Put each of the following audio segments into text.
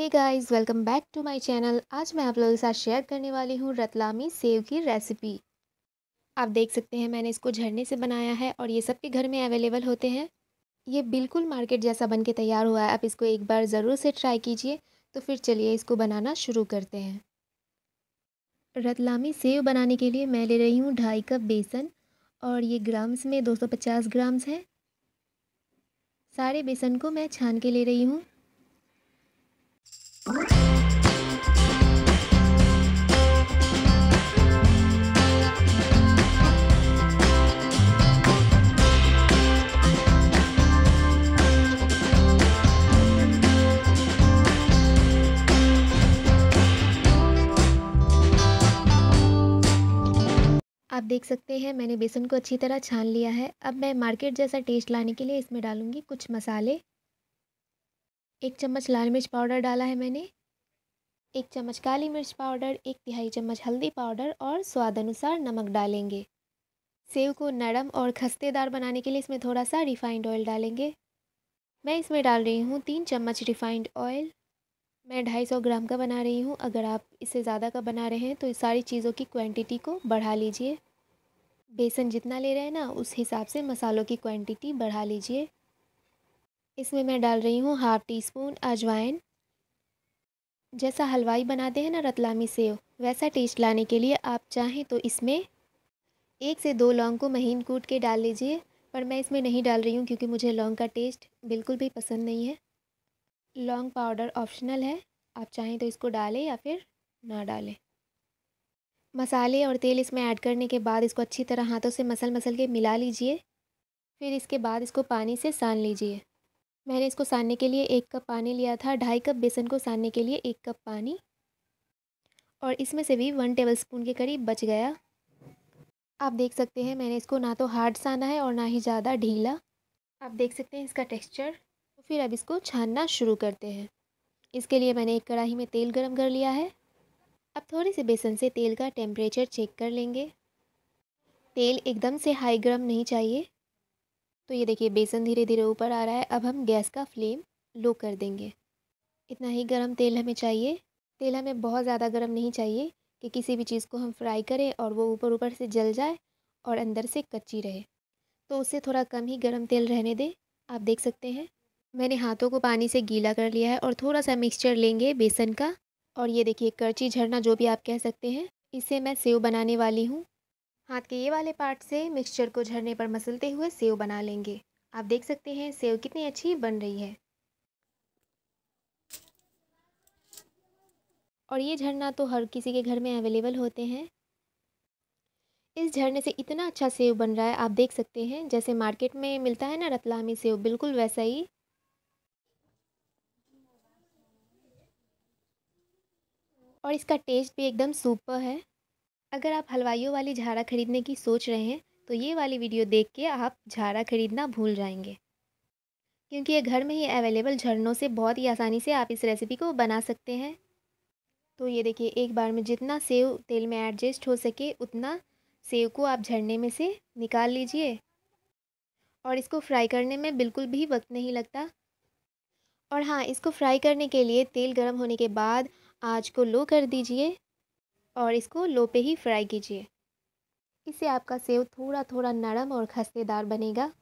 hey guys welcome back to my channel आज मैं आप लोगों के साथ शेयर करने वाली हूँ रतलामी सेव की रेसिपी आप देख सकते हैं मैंने इसको झरने से बनाया है और ये सबके घर में अवेलेबल होते हैं ये बिल्कुल मार्केट जैसा बन के तैयार हुआ है आप इसको एक बार ज़रूर से ट्राई कीजिए तो फिर चलिए इसको बनाना शुरू करते हैं रतलामी सेव बनाने के लिए मैं ले रही हूँ ढाई कप बेसन और ये ग्राम्स में दो पचास ग्राम्स है सारे बेसन को मैं छान के ले रही हूँ आप देख सकते हैं मैंने बेसन को अच्छी तरह छान लिया है अब मैं मार्केट जैसा टेस्ट लाने के लिए इसमें डालूंगी कुछ मसाले एक चम्मच लाल मिर्च पाउडर डाला है मैंने एक चम्मच काली मिर्च पाउडर एक तिहाई चम्मच हल्दी पाउडर और स्वाद अनुसार नमक डालेंगे सेव को नरम और खस्तेदार बनाने के लिए इसमें थोड़ा सा रिफाइंड ऑयल डालेंगे मैं इसमें डाल रही हूँ तीन चम्मच रिफाइंड ऑयल मैं ढाई सौ ग्राम का बना रही हूँ अगर आप इससे ज़्यादा का बना रहे हैं तो सारी चीज़ों की क्वांटिटी को बढ़ा लीजिए बेसन जितना ले रहे हैं ना उस हिसाब से मसालों की क्वांटिटी बढ़ा लीजिए इसमें मैं डाल रही हूँ हाफ़ टी स्पून अजवाइन जैसा हलवाई बनाते हैं ना रतलामी सेव वैसा टेस्ट लाने के लिए आप चाहें तो इसमें एक से दो लौंग को महीन कूट के डाल लीजिए पर मैं इसमें नहीं डाल रही हूँ क्योंकि मुझे लौंग का टेस्ट बिल्कुल भी पसंद नहीं है लौंग पाउडर ऑप्शनल है आप चाहें तो इसको डालें या फिर ना डालें मसाले और तेल इसमें ऐड करने के बाद इसको अच्छी तरह हाथों से मसल मसल के मिला लीजिए फिर इसके बाद इसको पानी से सान लीजिए मैंने इसको सानने के लिए एक कप पानी लिया था ढाई कप बेसन को सानने के लिए एक कप पानी और इसमें से भी वन टेबल स्पून के करीब बच गया आप देख सकते हैं मैंने इसको ना तो हार्ड साना है और ना ही ज़्यादा ढीला आप देख सकते हैं इसका टेक्स्चर तो फिर अब इसको छानना शुरू करते हैं इसके लिए मैंने एक कढ़ाई में तेल गर्म कर लिया है अब थोड़े से बेसन से तेल का टेम्परेचर चेक कर लेंगे तेल एकदम से हाई गर्म नहीं चाहिए तो ये देखिए बेसन धीरे धीरे ऊपर आ रहा है अब हम गैस का फ्लेम लो कर देंगे इतना ही गर्म तेल हमें चाहिए तेल हमें बहुत ज़्यादा गर्म नहीं चाहिए कि किसी भी चीज़ को हम फ्राई करें और वो ऊपर ऊपर से जल जाए और अंदर से कच्ची रहे तो उससे थोड़ा कम ही गर्म तेल रहने दें आप देख सकते हैं मैंने हाथों को पानी से गीला कर लिया है और थोड़ा सा मिक्सचर लेंगे बेसन का और ये देखिए करची झरना जो भी आप कह सकते हैं इससे मैं सेव बनाने वाली हूँ हाथ के ये वाले पार्ट से मिक्सचर को झरने पर मसलते हुए सेव बना लेंगे आप देख सकते हैं सेव कितनी अच्छी बन रही है और ये झरना तो हर किसी के घर में अवेलेबल होते हैं इस झरने से इतना अच्छा सेव बन रहा है आप देख सकते हैं जैसे मार्केट में मिलता है ना रतलामी सेव बिल्कुल वैसा ही और इसका टेस्ट भी एकदम सुपर है अगर आप हलवाइयों वाली झारा खरीदने की सोच रहे हैं तो ये वाली वीडियो देख के आप झारा खरीदना भूल जाएंगे क्योंकि ये घर में ही अवेलेबल झरनों से बहुत ही आसानी से आप इस रेसिपी को बना सकते हैं तो ये देखिए एक बार में जितना सेव तेल में एडजस्ट हो सके उतना सेव को आप झरने में से निकाल लीजिए और इसको फ्राई करने में बिल्कुल भी वक्त नहीं लगता और हाँ इसको फ्राई करने के लिए तेल गर्म होने के बाद आँच को लो कर दीजिए और इसको लो पे ही फ्राई कीजिए इससे आपका सेव थोड़ा थोड़ा नरम और खस्तेदार बनेगा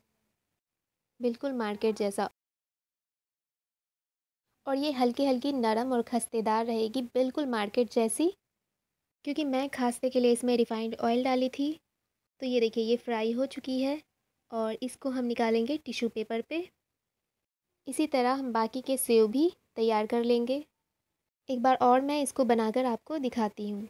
बिल्कुल मार्केट जैसा और ये हल्की हल्की नरम और खस्तेदार रहेगी बिल्कुल मार्केट जैसी क्योंकि मैं खास्ते के लिए इसमें रिफ़ाइंड ऑयल डाली थी तो ये देखिए ये फ्राई हो चुकी है और इसको हम निकालेंगे टिश्यू पेपर पे इसी तरह हम बाकी के सेव भी तैयार कर लेंगे एक बार और मैं इसको बनाकर आपको दिखाती हूँ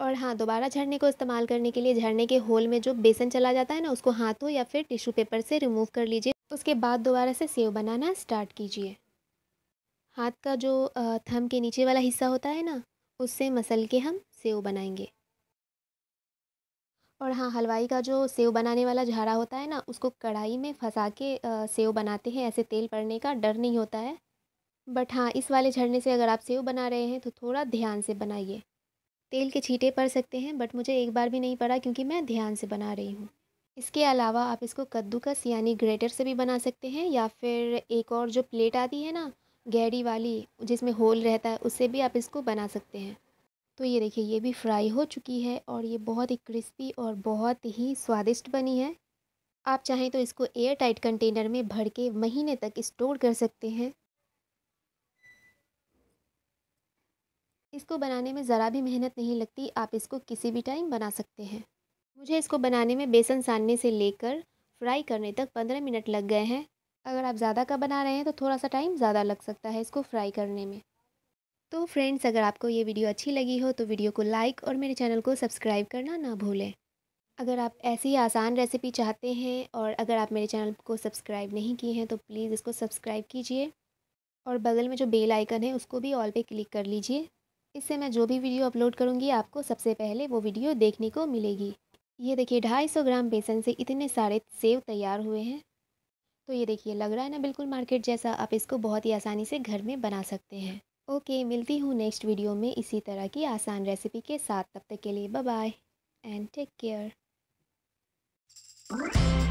और हाँ दोबारा झरने को इस्तेमाल करने के लिए झरने के होल में जो बेसन चला जाता है ना उसको हाथों या फिर टिश्यू पेपर से रिमूव कर लीजिए उसके बाद दोबारा से सेव बनाना स्टार्ट कीजिए हाथ का जो थम के नीचे वाला हिस्सा होता है ना उससे मसल के हम सेव बनाएंगे और हाँ हलवाई का जो सेव बनाने वाला झारा होता है ना उसको कढ़ाई में फंसा के सेव बनाते हैं ऐसे तेल पड़ने का डर नहीं होता है बट हाँ इस वाले झरने से अगर आप सेव बना रहे हैं तो थोड़ा ध्यान से बनाइए तेल के छींटे पड़ सकते हैं बट मुझे एक बार भी नहीं पड़ा क्योंकि मैं ध्यान से बना रही हूँ इसके अलावा आप इसको कद्दूकस यानी ग्रेटर से भी बना सकते हैं या फिर एक और जो प्लेट आती है ना गहरी वाली जिसमें होल रहता है उससे भी आप इसको बना सकते हैं तो ये देखिए ये भी फ्राई हो चुकी है और ये बहुत ही क्रिस्पी और बहुत ही स्वादिष्ट बनी है आप चाहें तो इसको एयर टाइट कंटेनर में भर के महीने तक स्टोर कर सकते हैं इसको बनाने में ज़रा भी मेहनत नहीं लगती आप इसको किसी भी टाइम बना सकते हैं मुझे इसको बनाने में बेसन सानने से लेकर फ्राई करने तक पंद्रह मिनट लग गए हैं अगर आप ज़्यादा का बना रहे हैं तो थोड़ा सा टाइम ज़्यादा लग सकता है इसको फ्राई करने में तो फ्रेंड्स अगर आपको ये वीडियो अच्छी लगी हो तो वीडियो को लाइक और मेरे चैनल को सब्सक्राइब करना ना भूलें अगर आप ऐसी आसान रेसिपी चाहते हैं और अगर आप मेरे चैनल को सब्सक्राइब नहीं किए हैं तो प्लीज़ इसको सब्सक्राइब कीजिए और बगल में जो बेल आइकन है उसको भी ऑल पे क्लिक कर लीजिए इससे मैं जो भी वीडियो अपलोड करूँगी आपको सबसे पहले वो वीडियो देखने को मिलेगी ये देखिए ढाई सौ ग्राम बेसन से इतने सारे सेव तैयार हुए हैं तो ये देखिए लग रहा है ना बिल्कुल मार्केट जैसा आप इसको बहुत ही आसानी से घर में बना सकते हैं ओके मिलती हूँ नेक्स्ट वीडियो में इसी तरह की आसान रेसिपी के साथ तब तक के लिए बाय एंड टेक केयर